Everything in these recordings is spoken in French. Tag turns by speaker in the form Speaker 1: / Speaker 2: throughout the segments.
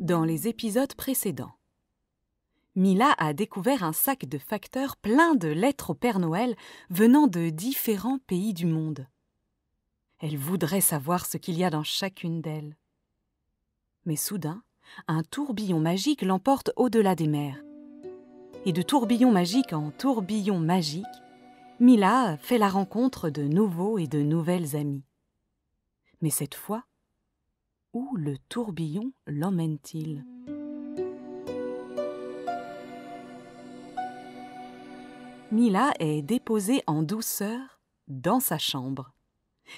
Speaker 1: Dans les épisodes précédents, Mila a découvert un sac de facteurs plein de lettres au Père Noël venant de différents pays du monde. Elle voudrait savoir ce qu'il y a dans chacune d'elles. Mais soudain, un tourbillon magique l'emporte au-delà des mers. Et de tourbillon magique en tourbillon magique, Mila fait la rencontre de nouveaux et de nouvelles amies. Mais cette fois, où le tourbillon l'emmène-t-il Mila est déposée en douceur dans sa chambre.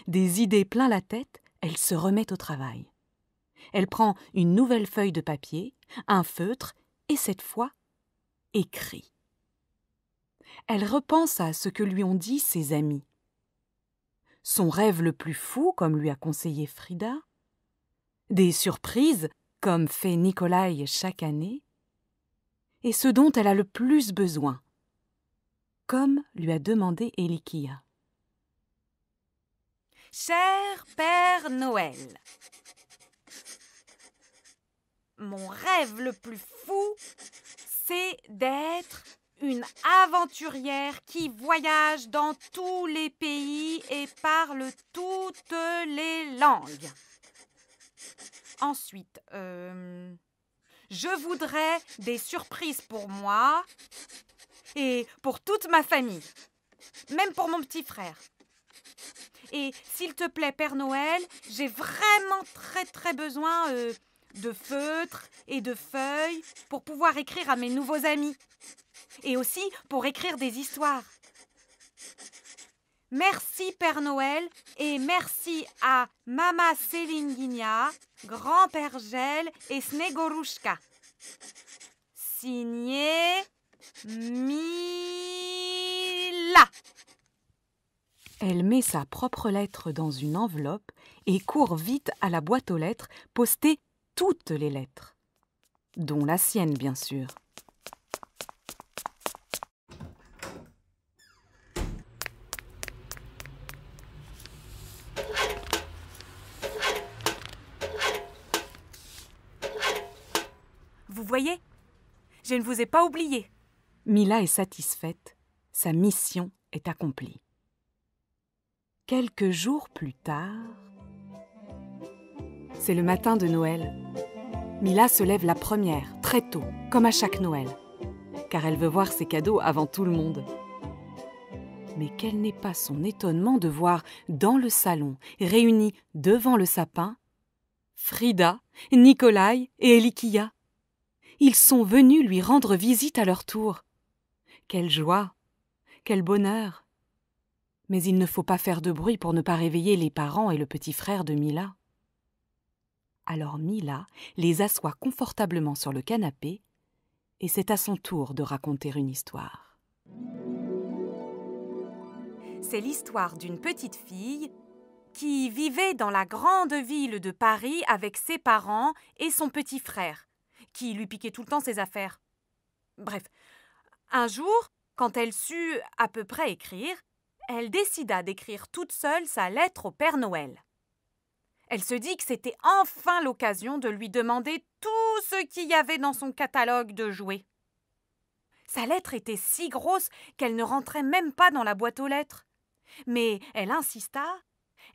Speaker 1: Des idées plein la tête, elle se remet au travail. Elle prend une nouvelle feuille de papier, un feutre, et cette fois, écrit elle repense à ce que lui ont dit ses amis. Son rêve le plus fou, comme lui a conseillé Frida, des surprises, comme fait Nikolai chaque année, et ce dont elle a le plus besoin, comme lui a demandé Elikia. Cher Père Noël, mon rêve le plus fou, c'est d'être une aventurière qui voyage dans tous les pays et parle toutes les langues. Ensuite, euh, je voudrais des surprises pour moi et pour toute ma famille, même pour mon petit frère. Et s'il te plaît, Père Noël, j'ai vraiment très très besoin euh, de feutres et de feuilles pour pouvoir écrire à mes nouveaux amis et aussi pour écrire des histoires. Merci Père Noël et merci à Mama Céline Grand-Père Gel et Snegorushka. Signé Mila. Elle met sa propre lettre dans une enveloppe et court vite à la boîte aux lettres poster toutes les lettres, dont la sienne bien sûr. voyez Je ne vous ai pas oublié. Mila est satisfaite. Sa mission est accomplie. Quelques jours plus tard, c'est le matin de Noël. Mila se lève la première, très tôt, comme à chaque Noël, car elle veut voir ses cadeaux avant tout le monde. Mais quel n'est pas son étonnement de voir dans le salon, réunis devant le sapin, Frida, Nikolai et Elikia ils sont venus lui rendre visite à leur tour. Quelle joie, quel bonheur. Mais il ne faut pas faire de bruit pour ne pas réveiller les parents et le petit frère de Mila. Alors Mila les assoit confortablement sur le canapé, et c'est à son tour de raconter une histoire. C'est l'histoire d'une petite fille qui vivait dans la grande ville de Paris avec ses parents et son petit frère qui lui piquait tout le temps ses affaires. Bref, un jour, quand elle sut à peu près écrire, elle décida d'écrire toute seule sa lettre au Père Noël. Elle se dit que c'était enfin l'occasion de lui demander tout ce qu'il y avait dans son catalogue de jouets. Sa lettre était si grosse qu'elle ne rentrait même pas dans la boîte aux lettres. Mais elle insista,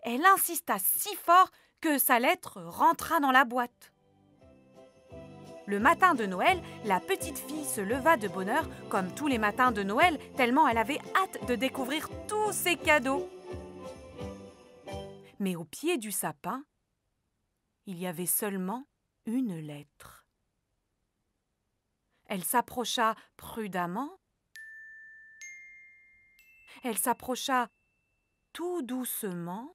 Speaker 1: elle insista si fort que sa lettre rentra dans la boîte. Le matin de Noël, la petite fille se leva de bonne comme tous les matins de Noël, tellement elle avait hâte de découvrir tous ses cadeaux. Mais au pied du sapin, il y avait seulement une lettre. Elle s'approcha prudemment. Elle s'approcha tout doucement.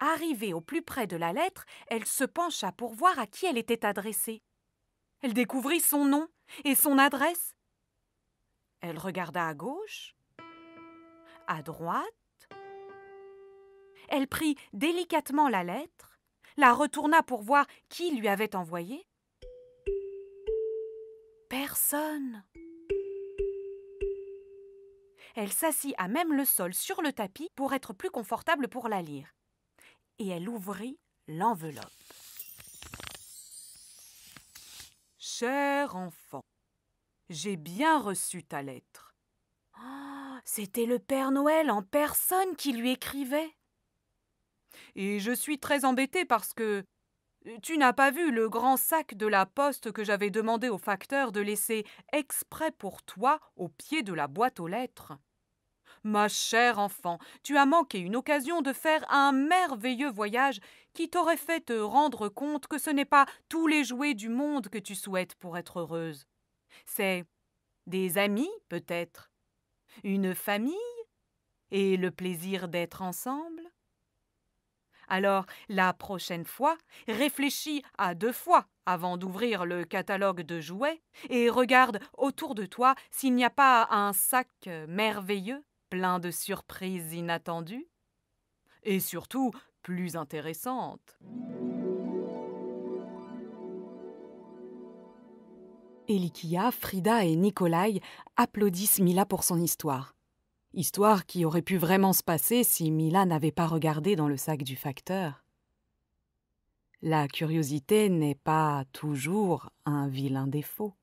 Speaker 1: Arrivée au plus près de la lettre, elle se pencha pour voir à qui elle était adressée. Elle découvrit son nom et son adresse. Elle regarda à gauche, à droite. Elle prit délicatement la lettre, la retourna pour voir qui lui avait envoyé. Personne. Elle s'assit à même le sol sur le tapis pour être plus confortable pour la lire et elle ouvrit l'enveloppe. Cher enfant, j'ai bien reçu ta lettre. Ah, c'était le Père Noël en personne qui lui écrivait. Et je suis très embêtée parce que euh, tu n'as pas vu le grand sac de la poste que j'avais demandé au facteur de laisser exprès pour toi au pied de la boîte aux lettres. Ma chère enfant, tu as manqué une occasion de faire un merveilleux voyage qui t'aurait fait te rendre compte que ce n'est pas tous les jouets du monde que tu souhaites pour être heureuse. C'est des amis, peut-être, une famille et le plaisir d'être ensemble. Alors, la prochaine fois, réfléchis à deux fois avant d'ouvrir le catalogue de jouets et regarde autour de toi s'il n'y a pas un sac merveilleux plein de surprises inattendues et surtout plus intéressantes. Elikia, Frida et Nikolai applaudissent Mila pour son histoire. Histoire qui aurait pu vraiment se passer si Mila n'avait pas regardé dans le sac du facteur. La curiosité n'est pas toujours un vilain défaut.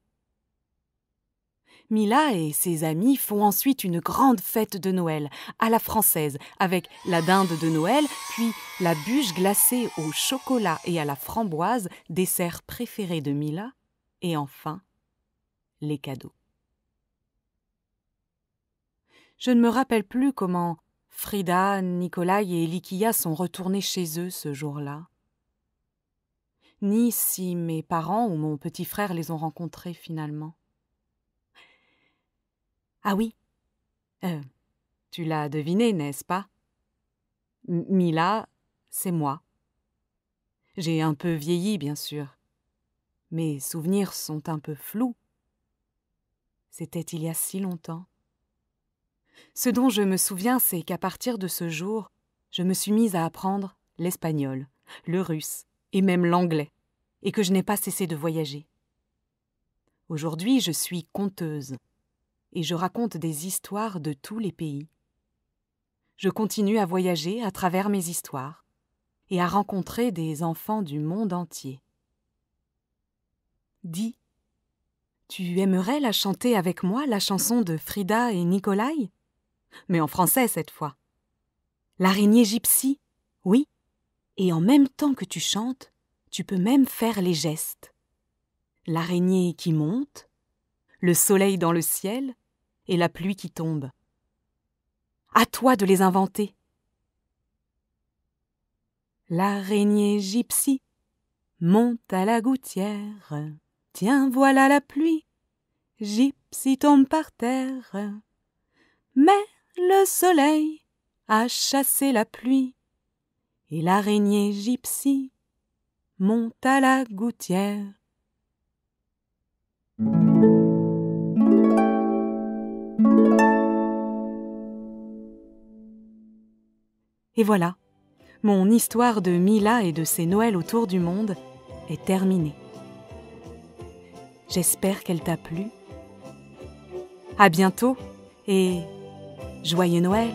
Speaker 1: Mila et ses amis font ensuite une grande fête de Noël à la française avec la dinde de Noël, puis la bûche glacée au chocolat et à la framboise, dessert préféré de Mila, et enfin les cadeaux. Je ne me rappelle plus comment Frida, Nikolai et Likia sont retournés chez eux ce jour-là, ni si mes parents ou mon petit frère les ont rencontrés finalement. Ah oui. Euh, tu l'as deviné, n'est-ce pas Mila, c'est moi. J'ai un peu vieilli, bien sûr. Mes souvenirs sont un peu flous. C'était il y a si longtemps. Ce dont je me souviens, c'est qu'à partir de ce jour, je me suis mise à apprendre l'espagnol, le russe et même l'anglais, et que je n'ai pas cessé de voyager. Aujourd'hui, je suis conteuse, et je raconte des histoires de tous les pays. Je continue à voyager à travers mes histoires et à rencontrer des enfants du monde entier. Dis, tu aimerais la chanter avec moi, la chanson de Frida et Nikolai Mais en français cette fois. L'araignée gypsy, oui, et en même temps que tu chantes, tu peux même faire les gestes. L'araignée qui monte, le soleil dans le ciel, et la pluie qui tombe. À toi de les inventer. L'araignée gypsy monte à la gouttière. Tiens, voilà la pluie. Gypsy tombe par terre. Mais le soleil a chassé la pluie. Et l'araignée gypsy monte à la gouttière. Et voilà, mon histoire de Mila et de ses Noëls autour du monde est terminée. J'espère qu'elle t'a plu. À bientôt et joyeux Noël!